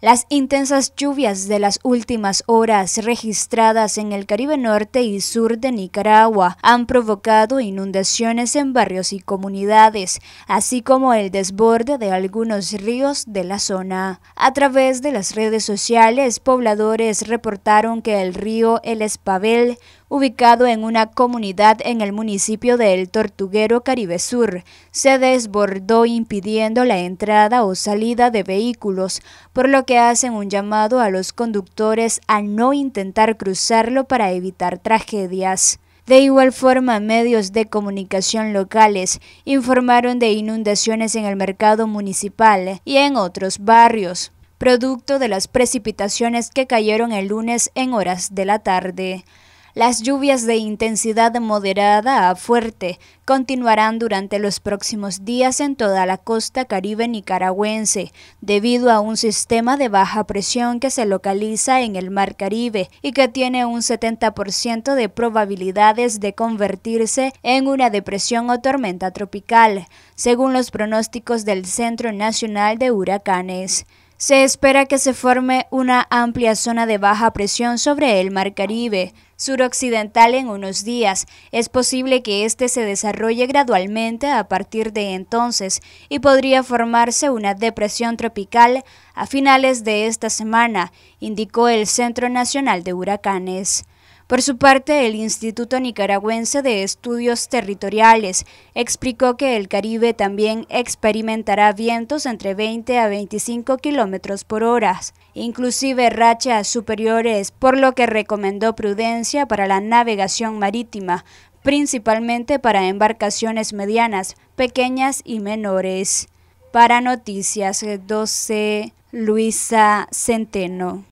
Las intensas lluvias de las últimas horas registradas en el Caribe Norte y Sur de Nicaragua han provocado inundaciones en barrios y comunidades, así como el desborde de algunos ríos de la zona. A través de las redes sociales, pobladores reportaron que el río El Espabel ubicado en una comunidad en el municipio de El Tortuguero Caribe Sur, se desbordó impidiendo la entrada o salida de vehículos, por lo que hacen un llamado a los conductores a no intentar cruzarlo para evitar tragedias. De igual forma, medios de comunicación locales informaron de inundaciones en el mercado municipal y en otros barrios, producto de las precipitaciones que cayeron el lunes en horas de la tarde. Las lluvias de intensidad moderada a fuerte continuarán durante los próximos días en toda la costa caribe nicaragüense, debido a un sistema de baja presión que se localiza en el Mar Caribe y que tiene un 70% de probabilidades de convertirse en una depresión o tormenta tropical, según los pronósticos del Centro Nacional de Huracanes. Se espera que se forme una amplia zona de baja presión sobre el Mar Caribe suroccidental en unos días. Es posible que este se desarrolle gradualmente a partir de entonces y podría formarse una depresión tropical a finales de esta semana, indicó el Centro Nacional de Huracanes. Por su parte, el Instituto Nicaragüense de Estudios Territoriales explicó que el Caribe también experimentará vientos entre 20 a 25 kilómetros por hora, inclusive rachas superiores, por lo que recomendó prudencia para la navegación marítima, principalmente para embarcaciones medianas, pequeñas y menores. Para Noticias 12, Luisa Centeno.